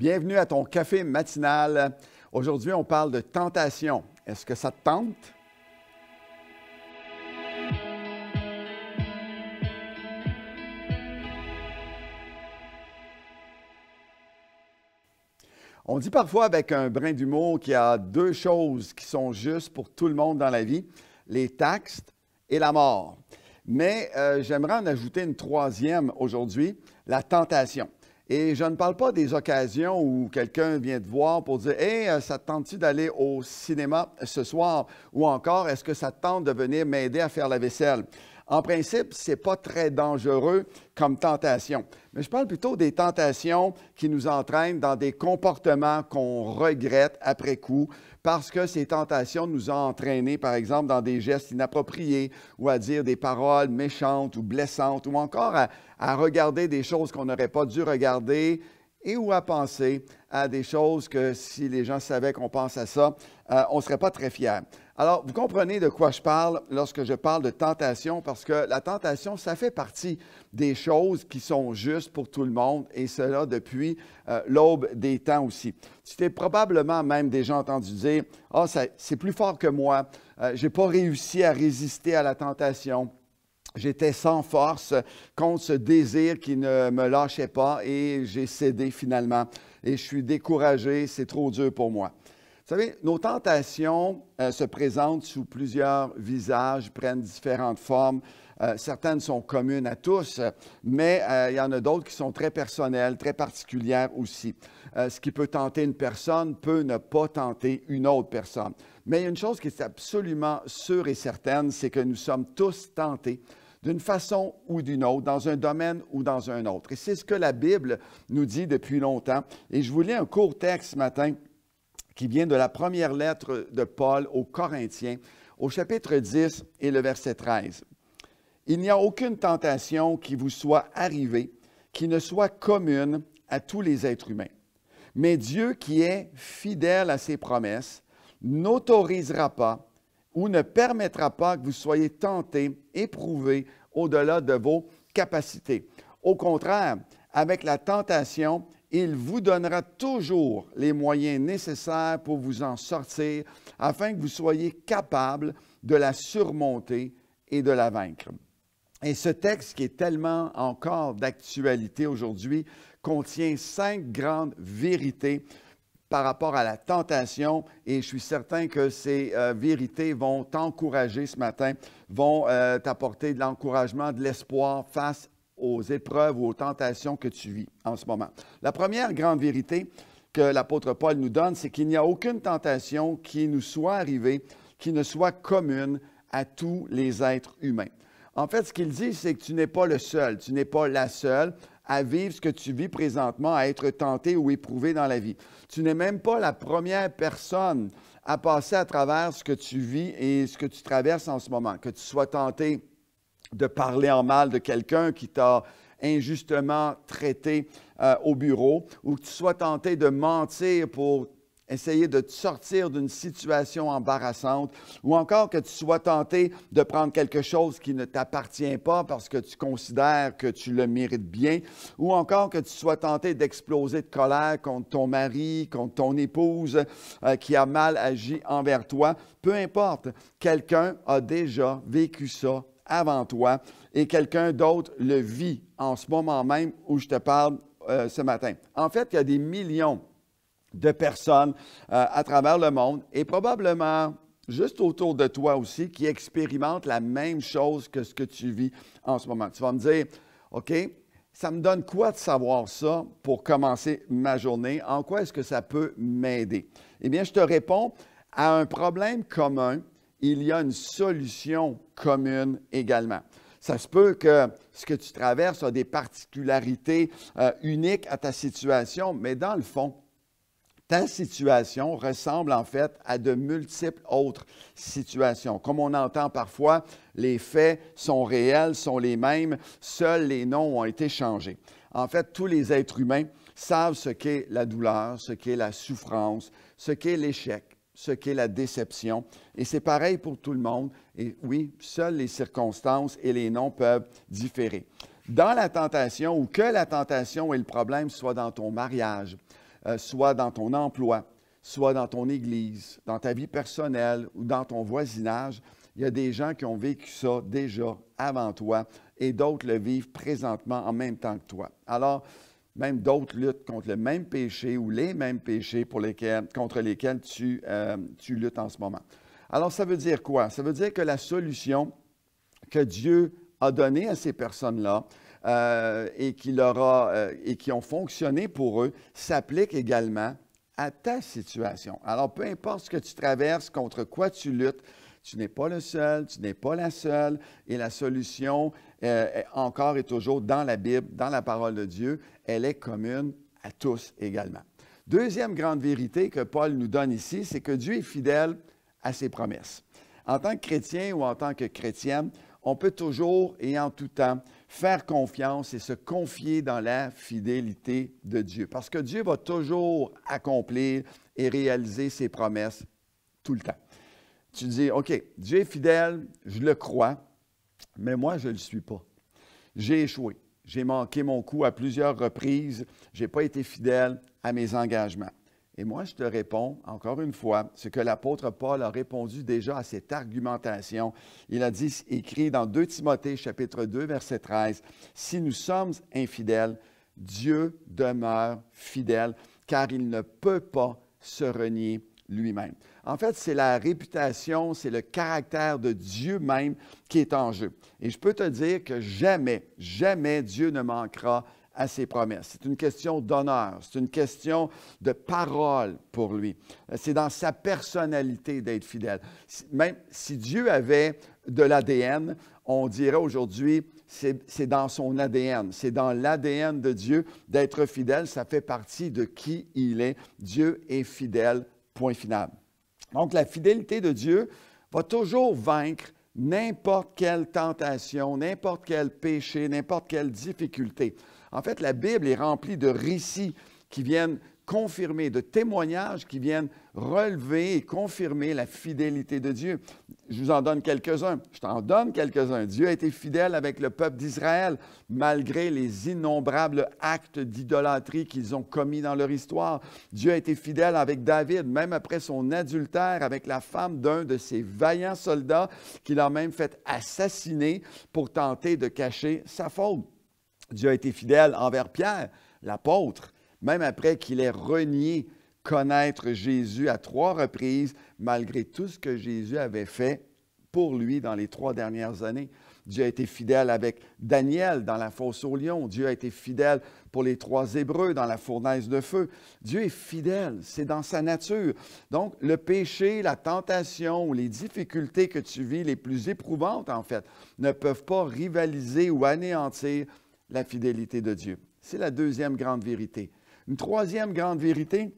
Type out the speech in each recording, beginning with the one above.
Bienvenue à ton café matinal. Aujourd'hui, on parle de tentation. Est-ce que ça te tente? On dit parfois avec un brin d'humour qu'il y a deux choses qui sont justes pour tout le monde dans la vie, les taxes et la mort. Mais euh, j'aimerais en ajouter une troisième aujourd'hui, la tentation. Et je ne parle pas des occasions où quelqu'un vient te voir pour dire Hey, euh, ça te tente-tu d'aller au cinéma ce soir Ou encore, est-ce que ça te tente de venir m'aider à faire la vaisselle En principe, ce n'est pas très dangereux comme tentation. Mais je parle plutôt des tentations qui nous entraînent dans des comportements qu'on regrette après coup, parce que ces tentations nous ont entraînés, par exemple, dans des gestes inappropriés ou à dire des paroles méchantes ou blessantes ou encore à, regarder des choses qu'on n'aurait pas dû regarder et ou à penser à des choses que si les gens savaient qu'on pense à ça, euh, on ne serait pas très fiers. Alors, vous comprenez de quoi je parle lorsque je parle de tentation, parce que la tentation, ça fait partie des choses qui sont justes pour tout le monde, et cela depuis euh, l'aube des temps aussi. Tu t'es probablement même déjà entendu dire, ah, oh, c'est plus fort que moi, euh, j'ai je n'ai pas réussi à résister à la tentation J'étais sans force contre ce désir qui ne me lâchait pas et j'ai cédé finalement. Et je suis découragé, c'est trop dur pour moi. Vous savez, nos tentations euh, se présentent sous plusieurs visages, prennent différentes formes. Euh, certaines sont communes à tous, mais euh, il y en a d'autres qui sont très personnelles, très particulières aussi. ce qui peut tenter une personne peut ne pas tenter une autre personne. Mais il y a une chose qui est absolument sûre et certaine, c'est que nous sommes tous tentés d'une façon ou d'une autre, dans un domaine ou dans un autre. Et c'est ce que la Bible nous dit depuis longtemps. Et je vous lis un court texte ce matin qui vient de la première lettre de Paul aux Corinthiens, au chapitre 10 et le verset 13. Il n'y a aucune tentation qui vous soit arrivée qui ne soit commune à tous les êtres humains. Mais Dieu qui est fidèle à ses promesses n'autorisera pas ou ne permettra pas que vous soyez tentés, éprouvés au-delà de vos capacités. Au contraire, avec la tentation, il vous donnera toujours les moyens nécessaires pour vous en sortir afin que vous soyez capable de la surmonter et de la vaincre. Et ce texte qui est tellement encore d'actualité aujourd'hui contient cinq grandes vérités par rapport à la tentation et je suis certain que ces euh, vérités vont t'encourager ce matin, vont euh, t'apporter de l'encouragement, de l'espoir face aux épreuves ou aux tentations que tu vis en ce moment. La première grande vérité que l'apôtre Paul nous donne, c'est qu'il n'y a aucune tentation qui nous soit arrivée qui ne soit commune à tous les êtres humains. En fait, ce qu'il dit, c'est que tu n'es pas le seul, tu n'es pas la seule à vivre ce que tu vis présentement, à être tenté ou éprouvé dans la vie. Tu n'es même pas la première personne à passer à travers ce que tu vis et ce que tu traverses en ce moment, que tu sois tenté de parler en mal de quelqu'un qui t'a injustement traité euh, au bureau, ou que tu sois tenté de mentir pour essayer de te sortir d'une situation embarrassante ou encore que tu sois tenté de prendre quelque chose qui ne t'appartient pas parce que tu considères que tu le mérites bien ou encore que tu sois tenté d'exploser de colère contre ton mari, contre ton épouse euh, qui a mal agi envers toi. Peu importe, quelqu'un a déjà vécu ça avant toi et quelqu'un d'autre le vit en ce moment même où je te parle euh, ce matin. En fait, il y a des millions de personnes euh, à travers le monde et probablement juste autour de toi aussi qui expérimentent la même chose que ce que tu vis en ce moment. Tu vas me dire, OK, ça me donne quoi de savoir ça pour commencer ma journée? En quoi est-ce que ça peut m'aider? Eh bien, je te réponds, à un problème commun, il y a une solution commune également. Ça se peut que ce que tu traverses a des particularités euh, uniques à ta situation, mais dans le fond, ta situation ressemble en fait à de multiples autres situations. Comme on entend parfois, les faits sont réels, sont les mêmes, seuls les noms ont été changés. En fait, tous les êtres humains savent ce qu'est la douleur, ce qu'est la souffrance, ce qu'est l'échec, ce qu'est la déception. Et c'est pareil pour tout le monde. Et oui, seules les circonstances et les noms peuvent différer. Dans la tentation, ou que la tentation et le problème soient dans ton mariage, euh, soit dans ton emploi, soit dans ton église, dans ta vie personnelle ou dans ton voisinage. Il y a des gens qui ont vécu ça déjà avant toi et d'autres le vivent présentement en même temps que toi. Alors, même d'autres luttent contre le même péché ou les mêmes péchés contre lesquels tu, euh, tu luttes en ce moment. Alors, ça veut dire quoi? Ça veut dire que la solution que Dieu a donnée à ces personnes-là, euh, et, qui euh, et qui ont fonctionné pour eux s'applique également à ta situation. Alors, peu importe ce que tu traverses, contre quoi tu luttes, tu n'es pas le seul, tu n'es pas la seule, et la solution, euh, encore et toujours dans la Bible, dans la parole de Dieu, elle est commune à tous également. Deuxième grande vérité que Paul nous donne ici, c'est que Dieu est fidèle à ses promesses. En tant que chrétien ou en tant que chrétienne, on peut toujours et en tout temps faire confiance et se confier dans la fidélité de Dieu. Parce que Dieu va toujours accomplir et réaliser ses promesses tout le temps. Tu dis, OK, Dieu est fidèle, je le crois, mais moi, je ne le suis pas. J'ai échoué, j'ai manqué mon coup à plusieurs reprises, je n'ai pas été fidèle à mes engagements. Et moi, je te réponds, encore une fois, ce que l'apôtre Paul a répondu déjà à cette argumentation. Il a dit, écrit dans 2 Timothée chapitre 2, verset 13, Si nous sommes infidèles, Dieu demeure fidèle, car il ne peut pas se renier lui-même. En fait, c'est la réputation, c'est le caractère de Dieu même qui est en jeu. Et je peux te dire que jamais, jamais Dieu ne manquera à ses promesses. C'est une question d'honneur, c'est une question de parole pour lui. C'est dans sa personnalité d'être fidèle. Même si Dieu avait de l'ADN, on dirait aujourd'hui, c'est dans son ADN, c'est dans l'ADN de Dieu d'être fidèle, ça fait partie de qui il est. Dieu est fidèle, point final. Donc la fidélité de Dieu va toujours vaincre n'importe quelle tentation, n'importe quel péché, n'importe quelle difficulté. En fait, la Bible est remplie de récits qui viennent confirmer, de témoignages qui viennent relever et confirmer la fidélité de Dieu. Je vous en donne quelques-uns. Je t'en donne quelques-uns. Dieu a été fidèle avec le peuple d'Israël malgré les innombrables actes d'idolâtrie qu'ils ont commis dans leur histoire. Dieu a été fidèle avec David, même après son adultère avec la femme d'un de ses vaillants soldats qu'il a même fait assassiner pour tenter de cacher sa faute. Dieu a été fidèle envers Pierre, l'apôtre, même après qu'il ait renié connaître Jésus à trois reprises, malgré tout ce que Jésus avait fait pour lui dans les trois dernières années. Dieu a été fidèle avec Daniel dans la fosse aux lion. Dieu a été fidèle pour les trois Hébreux dans la fournaise de feu. Dieu est fidèle, c'est dans sa nature. Donc, le péché, la tentation, ou les difficultés que tu vis, les plus éprouvantes en fait, ne peuvent pas rivaliser ou anéantir la fidélité de Dieu. C'est la deuxième grande vérité. Une troisième grande vérité,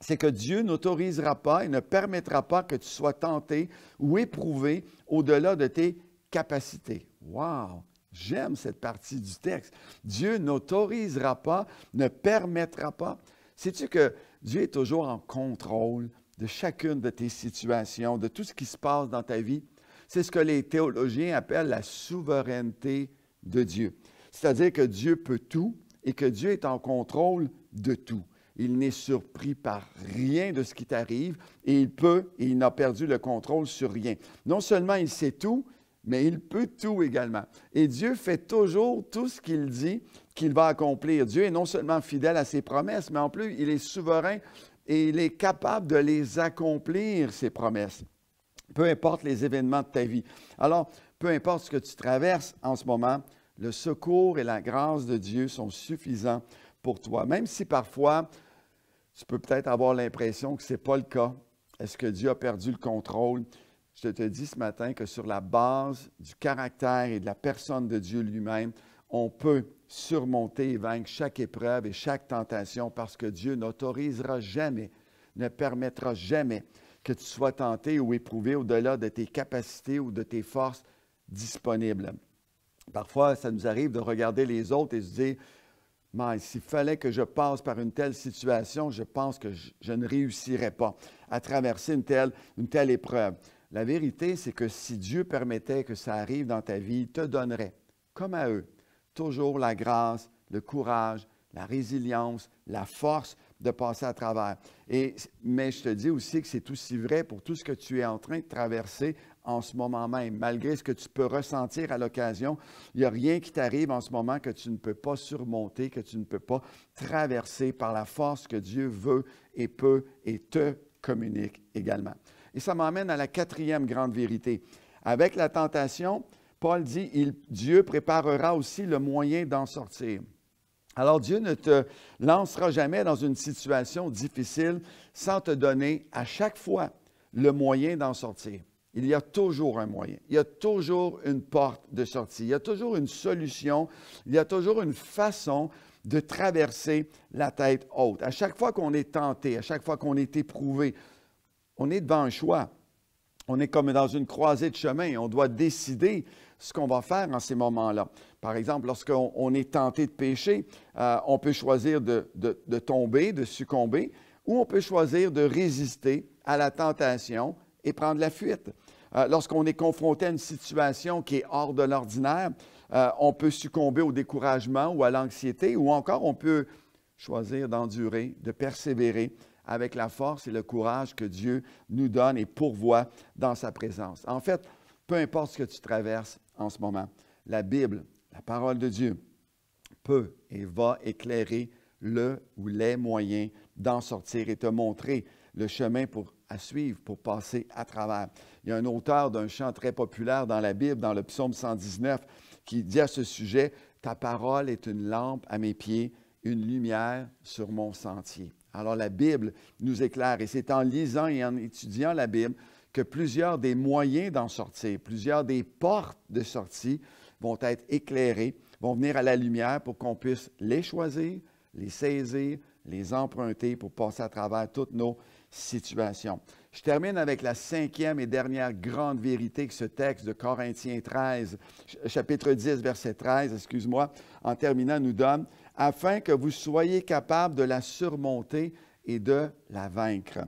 c'est que Dieu n'autorisera pas et ne permettra pas que tu sois tenté ou éprouvé au-delà de tes capacités. Wow! J'aime cette partie du texte. Dieu n'autorisera pas, ne permettra pas. Sais-tu que Dieu est toujours en contrôle de chacune de tes situations, de tout ce qui se passe dans ta vie? C'est ce que les théologiens appellent la souveraineté de Dieu. C'est-à-dire que Dieu peut tout et que Dieu est en contrôle de tout. Il n'est surpris par rien de ce qui t'arrive et il peut et il n'a perdu le contrôle sur rien. Non seulement il sait tout, mais il peut tout également. Et Dieu fait toujours tout ce qu'il dit qu'il va accomplir. Dieu est non seulement fidèle à ses promesses, mais en plus, il est souverain et il est capable de les accomplir, ses promesses. Peu importe les événements de ta vie. Alors, peu importe ce que tu traverses en ce moment, le secours et la grâce de Dieu sont suffisants pour toi. Même si parfois, tu peux peut-être avoir l'impression que ce n'est pas le cas. Est-ce que Dieu a perdu le contrôle? Je te dis ce matin que sur la base du caractère et de la personne de Dieu lui-même, on peut surmonter et vaincre chaque épreuve et chaque tentation parce que Dieu n'autorisera jamais, ne permettra jamais que tu sois tenté ou éprouvé au-delà de tes capacités ou de tes forces disponibles. Parfois, ça nous arrive de regarder les autres et se dire, s'il fallait que je passe par une telle situation, je pense que je, ne réussirais pas à traverser une telle, une telle épreuve. La vérité, c'est que si Dieu permettait que ça arrive dans ta vie, il te donnerait, comme à eux, toujours la grâce, le courage, la résilience, la force de passer à travers. Et, mais je te dis aussi que c'est aussi vrai pour tout ce que tu es en train de traverser en ce moment même. Malgré ce que tu peux ressentir à l'occasion, il n'y a rien qui t'arrive en ce moment que tu ne peux pas surmonter, que tu ne peux pas traverser par la force que Dieu veut et peut et te communique également. Et ça m'amène à la quatrième grande vérité. Avec la tentation, Paul dit, Dieu préparera aussi le moyen d'en sortir. Alors Dieu ne te lancera jamais dans une situation difficile sans te donner à chaque fois le moyen d'en sortir. Il y a toujours un moyen, il y a toujours une porte de sortie, il y a toujours une solution, il y a toujours une façon de traverser la tête haute. À chaque fois qu'on est tenté, à chaque fois qu'on est éprouvé, on est devant un choix. On est comme dans une croisée de chemin, on doit décider ce qu'on va faire en ces moments-là. Par exemple, lorsqu'on est tenté de pécher, euh, on peut choisir de, tomber, de succomber, ou on peut choisir de résister à la tentation et prendre la fuite. Euh, lorsqu'on est confronté à une situation qui est hors de l'ordinaire, euh, on peut succomber au découragement ou à l'anxiété, ou encore on peut choisir d'endurer, de persévérer avec la force et le courage que Dieu nous donne et pourvoit dans sa présence. En fait, peu importe ce que tu traverses en ce moment, la Bible, la parole de Dieu, peut et va éclairer le ou les moyens d'en sortir et te montrer le chemin à suivre pour passer à travers. Il y a un auteur d'un chant très populaire dans la Bible, dans le psaume 119, qui dit à ce sujet, Ta parole est une lampe à mes pieds, une lumière sur mon sentier. Alors la Bible nous éclaire et c'est en lisant et en étudiant la Bible que plusieurs des moyens d'en sortir, plusieurs des portes de sortie vont être éclairées, vont venir à la lumière pour qu'on puisse les choisir, les saisir, les emprunter pour passer à travers toutes nos situations. Je termine avec la cinquième et dernière grande vérité que ce texte de Corinthiens 13, chapitre 10, verset 13, excuse-moi, en terminant, nous donne, afin que vous soyez capables de la surmonter et de la vaincre.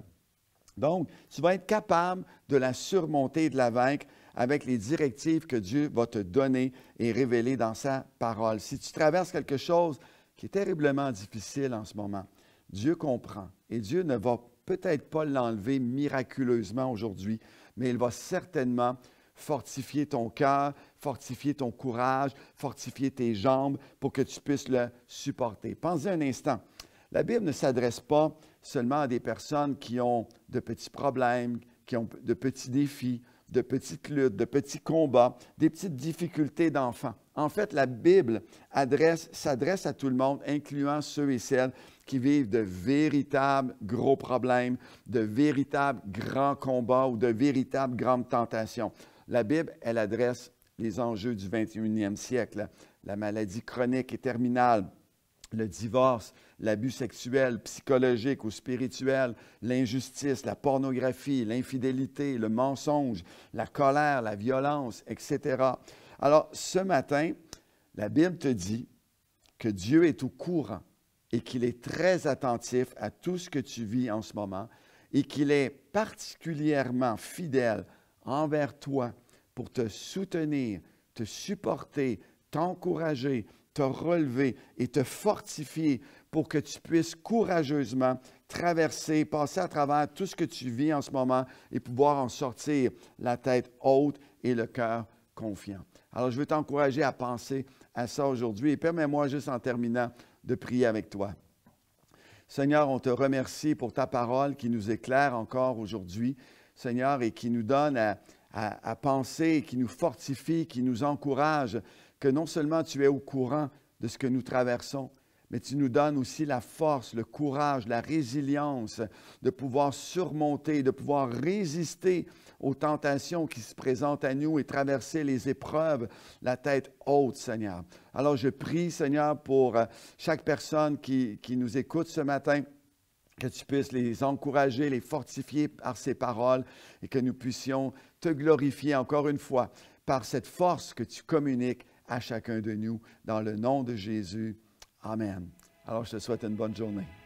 Donc, tu vas être capable de la surmonter et de la vaincre avec les directives que Dieu va te donner et révéler dans sa parole. Si tu traverses quelque chose qui est terriblement difficile en ce moment, Dieu comprend et Dieu ne va peut-être pas l'enlever miraculeusement aujourd'hui, mais il va certainement fortifier ton cœur, fortifier ton courage, fortifier tes jambes pour que tu puisses le supporter. Pensez un instant la Bible ne s'adresse pas seulement à des personnes qui ont de petits problèmes, qui ont de petits défis, de petites luttes, de petits combats, des petites difficultés d'enfants. En fait, la Bible s'adresse à tout le monde, incluant ceux et celles qui vivent de véritables gros problèmes, de véritables grands combats ou de véritables grandes tentations. La Bible, elle adresse les enjeux du 21e siècle, la maladie chronique et terminale, le divorce, l'abus sexuel, psychologique ou spirituel, l'injustice, la pornographie, l'infidélité, le mensonge, la colère, la violence, etc. Alors, ce matin, la Bible te dit que Dieu est au courant et qu'il est très attentif à tout ce que tu vis en ce moment et qu'il est particulièrement fidèle envers toi pour te soutenir, te supporter, t'encourager, te relever et te fortifier pour que tu puisses courageusement traverser, passer à travers tout ce que tu vis en ce moment et pouvoir en sortir la tête haute et le cœur confiant. Alors, je veux t'encourager à penser à ça aujourd'hui et permets-moi juste en terminant de prier avec toi. Seigneur, on te remercie pour ta parole qui nous éclaire encore aujourd'hui, Seigneur, et qui nous donne à, à penser, qui nous fortifie, qui nous encourage, que non seulement tu es au courant de ce que nous traversons, mais tu nous donnes aussi la force, le courage, la résilience de pouvoir surmonter, de pouvoir résister aux tentations qui se présentent à nous et traverser les épreuves, la tête haute, Seigneur. Alors je prie, Seigneur, pour euh, chaque personne qui, qui nous écoute ce matin que tu puisses les encourager, les fortifier par ces paroles et que nous puissions te glorifier encore une fois par cette force que tu communiques à chacun de nous. Dans le nom de Jésus. Amen. Alors, je te souhaite une bonne journée.